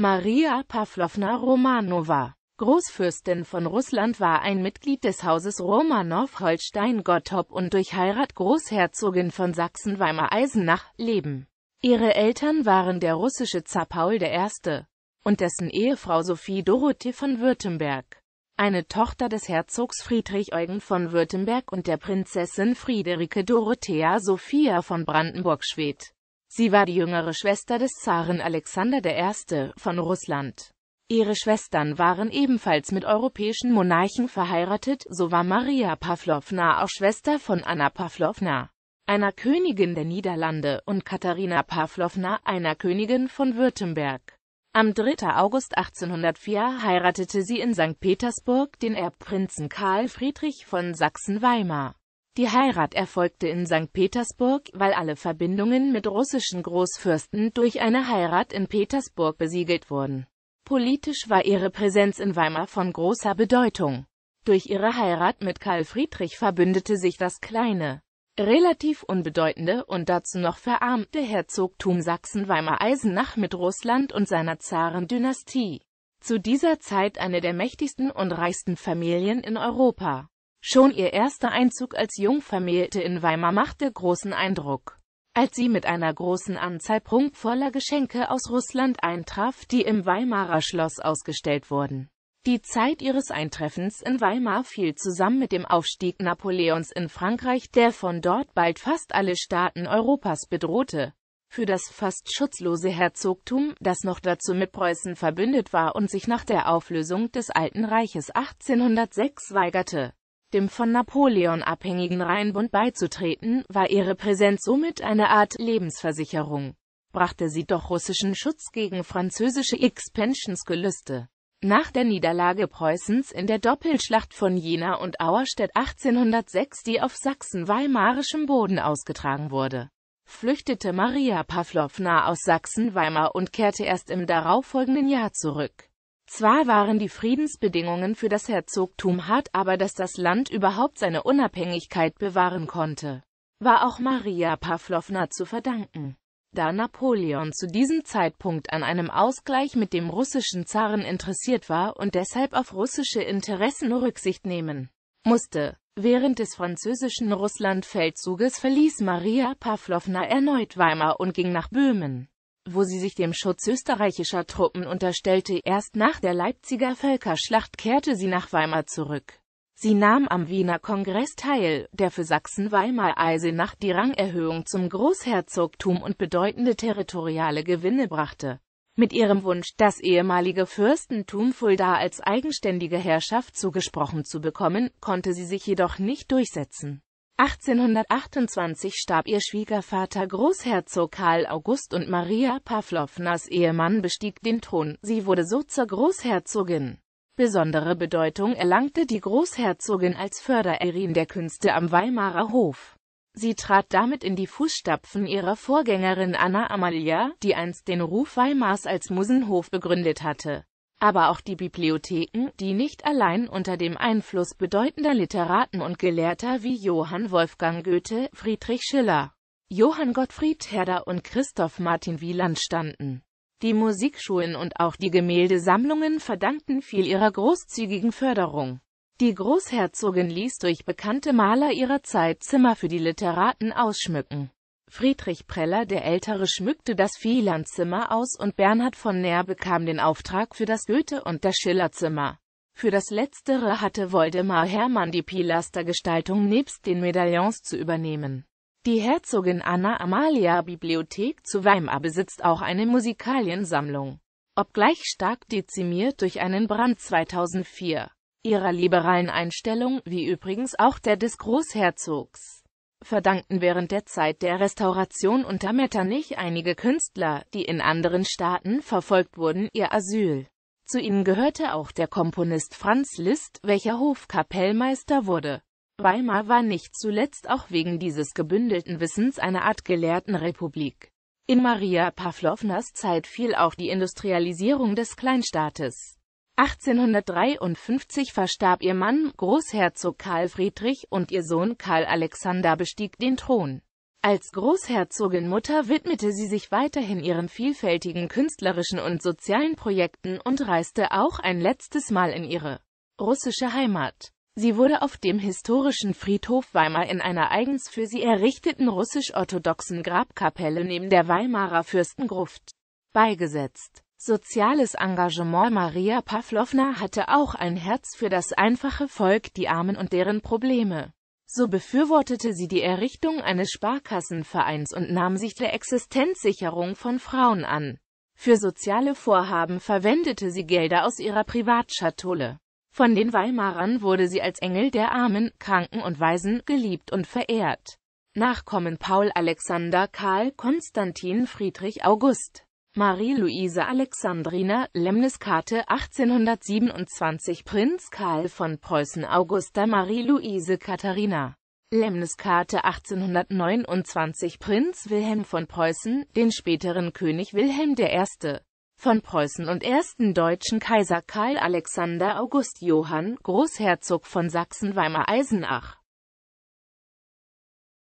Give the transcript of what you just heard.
Maria Pavlovna Romanova, Großfürstin von Russland war ein Mitglied des Hauses Romanow-Holstein-Gottorp und durch Heirat Großherzogin von Sachsen-Weimar-Eisenach, Leben. Ihre Eltern waren der russische Zar Paul I. und dessen Ehefrau Sophie Dorothee von Württemberg, eine Tochter des Herzogs Friedrich Eugen von Württemberg und der Prinzessin Friederike Dorothea Sophia von Brandenburg-Schwedt. Sie war die jüngere Schwester des Zaren Alexander I. von Russland. Ihre Schwestern waren ebenfalls mit europäischen Monarchen verheiratet, so war Maria Pavlovna auch Schwester von Anna Pavlovna, einer Königin der Niederlande, und Katharina Pavlovna, einer Königin von Württemberg. Am 3. August 1804 heiratete sie in St. Petersburg den Erbprinzen Karl Friedrich von Sachsen-Weimar. Die Heirat erfolgte in St. Petersburg, weil alle Verbindungen mit russischen Großfürsten durch eine Heirat in Petersburg besiegelt wurden. Politisch war ihre Präsenz in Weimar von großer Bedeutung. Durch ihre Heirat mit Karl Friedrich verbündete sich das kleine, relativ unbedeutende und dazu noch verarmte Herzogtum Sachsen-Weimar-Eisenach mit Russland und seiner Zarendynastie. Zu dieser Zeit eine der mächtigsten und reichsten Familien in Europa. Schon ihr erster Einzug als Jungvermählte in Weimar machte großen Eindruck. Als sie mit einer großen Anzahl prunkvoller Geschenke aus Russland eintraf, die im Weimarer Schloss ausgestellt wurden. Die Zeit ihres Eintreffens in Weimar fiel zusammen mit dem Aufstieg Napoleons in Frankreich, der von dort bald fast alle Staaten Europas bedrohte. Für das fast schutzlose Herzogtum, das noch dazu mit Preußen verbündet war und sich nach der Auflösung des Alten Reiches 1806 weigerte, dem von Napoleon abhängigen Rheinbund beizutreten, war ihre Präsenz somit eine Art Lebensversicherung, brachte sie doch russischen Schutz gegen französische Expansionsgelüste. Nach der Niederlage Preußens in der Doppelschlacht von Jena und Auerstedt 1806, die auf sachsen-weimarischem Boden ausgetragen wurde, flüchtete Maria Pawlowna aus Sachsen-Weimar und kehrte erst im darauffolgenden Jahr zurück. Zwar waren die Friedensbedingungen für das Herzogtum hart, aber dass das Land überhaupt seine Unabhängigkeit bewahren konnte, war auch Maria Pavlovna zu verdanken. Da Napoleon zu diesem Zeitpunkt an einem Ausgleich mit dem russischen Zaren interessiert war und deshalb auf russische Interessen Rücksicht nehmen musste, Während des französischen Russlandfeldzuges verließ Maria Pavlovna erneut Weimar und ging nach Böhmen wo sie sich dem Schutz österreichischer Truppen unterstellte. Erst nach der Leipziger Völkerschlacht kehrte sie nach Weimar zurück. Sie nahm am Wiener Kongress teil, der für Sachsen-Weimar-Eisenach die Rangerhöhung zum Großherzogtum und bedeutende territoriale Gewinne brachte. Mit ihrem Wunsch, das ehemalige Fürstentum Fulda als eigenständige Herrschaft zugesprochen zu bekommen, konnte sie sich jedoch nicht durchsetzen. 1828 starb ihr Schwiegervater Großherzog Karl August und Maria Pavlovnas Ehemann bestieg den Thron, sie wurde so zur Großherzogin. Besondere Bedeutung erlangte die Großherzogin als Fördererin der Künste am Weimarer Hof. Sie trat damit in die Fußstapfen ihrer Vorgängerin Anna Amalia, die einst den Ruf Weimars als Musenhof begründet hatte aber auch die Bibliotheken, die nicht allein unter dem Einfluss bedeutender Literaten und Gelehrter wie Johann Wolfgang Goethe, Friedrich Schiller, Johann Gottfried Herder und Christoph Martin Wieland standen. Die Musikschulen und auch die Gemäldesammlungen verdankten viel ihrer großzügigen Förderung. Die Großherzogin ließ durch bekannte Maler ihrer Zeit Zimmer für die Literaten ausschmücken. Friedrich Preller der Ältere schmückte das Vielandzimmer aus und Bernhard von Nähr bekam den Auftrag für das Goethe- und das Schillerzimmer. Für das letztere hatte Woldemar Hermann die Pilastergestaltung nebst den Medaillons zu übernehmen. Die Herzogin Anna Amalia Bibliothek zu Weimar besitzt auch eine Musikaliensammlung. Obgleich stark dezimiert durch einen Brand 2004. Ihrer liberalen Einstellung, wie übrigens auch der des Großherzogs verdankten während der Zeit der Restauration unter Metternich einige Künstler, die in anderen Staaten verfolgt wurden, ihr Asyl. Zu ihnen gehörte auch der Komponist Franz Liszt, welcher Hofkapellmeister wurde. Weimar war nicht zuletzt auch wegen dieses gebündelten Wissens eine Art Gelehrtenrepublik. In Maria Pavlovnas Zeit fiel auch die Industrialisierung des Kleinstaates. 1853 verstarb ihr Mann, Großherzog Karl Friedrich, und ihr Sohn Karl Alexander bestieg den Thron. Als Großherzogin Mutter widmete sie sich weiterhin ihren vielfältigen künstlerischen und sozialen Projekten und reiste auch ein letztes Mal in ihre russische Heimat. Sie wurde auf dem historischen Friedhof Weimar in einer eigens für sie errichteten russisch-orthodoxen Grabkapelle neben der Weimarer Fürstengruft beigesetzt. Soziales Engagement Maria Pavlovna hatte auch ein Herz für das einfache Volk, die Armen und deren Probleme. So befürwortete sie die Errichtung eines Sparkassenvereins und nahm sich der Existenzsicherung von Frauen an. Für soziale Vorhaben verwendete sie Gelder aus ihrer Privatschatulle. Von den Weimarern wurde sie als Engel der Armen, Kranken und Waisen geliebt und verehrt. Nachkommen Paul Alexander Karl Konstantin Friedrich August Marie-Louise Alexandrina, Lemniskate 1827 Prinz Karl von Preußen Augusta Marie-Louise Katharina Lemniskate 1829 Prinz Wilhelm von Preußen, den späteren König Wilhelm I. von Preußen und ersten deutschen Kaiser Karl Alexander August Johann, Großherzog von Sachsen-Weimar-Eisenach